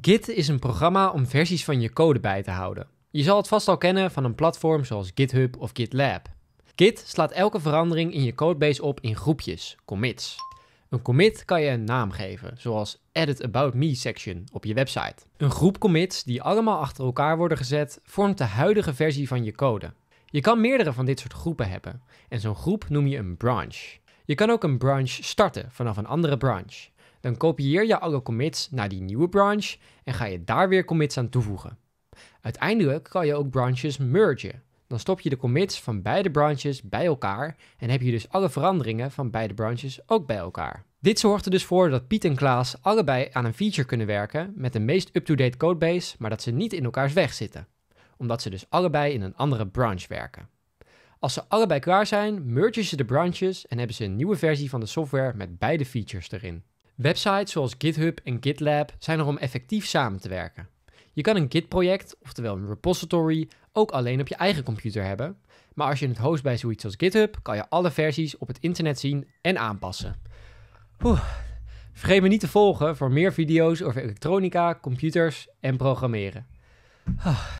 Git is een programma om versies van je code bij te houden. Je zal het vast al kennen van een platform zoals GitHub of GitLab. Git slaat elke verandering in je codebase op in groepjes, commits. Een commit kan je een naam geven, zoals Edit About Me section op je website. Een groep commits die allemaal achter elkaar worden gezet, vormt de huidige versie van je code. Je kan meerdere van dit soort groepen hebben en zo'n groep noem je een branch. Je kan ook een branch starten vanaf een andere branch. Dan kopieer je alle commits naar die nieuwe branch en ga je daar weer commits aan toevoegen. Uiteindelijk kan je ook branches mergen. Dan stop je de commits van beide branches bij elkaar en heb je dus alle veranderingen van beide branches ook bij elkaar. Dit zorgt er dus voor dat Piet en Klaas allebei aan een feature kunnen werken met de meest up-to-date codebase, maar dat ze niet in elkaars weg zitten, omdat ze dus allebei in een andere branch werken. Als ze allebei klaar zijn, mergen ze de branches en hebben ze een nieuwe versie van de software met beide features erin. Websites zoals GitHub en GitLab zijn er om effectief samen te werken. Je kan een Git-project, oftewel een repository, ook alleen op je eigen computer hebben. Maar als je het host bij zoiets als GitHub, kan je alle versies op het internet zien en aanpassen. Oeh. Vergeet me niet te volgen voor meer video's over elektronica, computers en programmeren. Ah.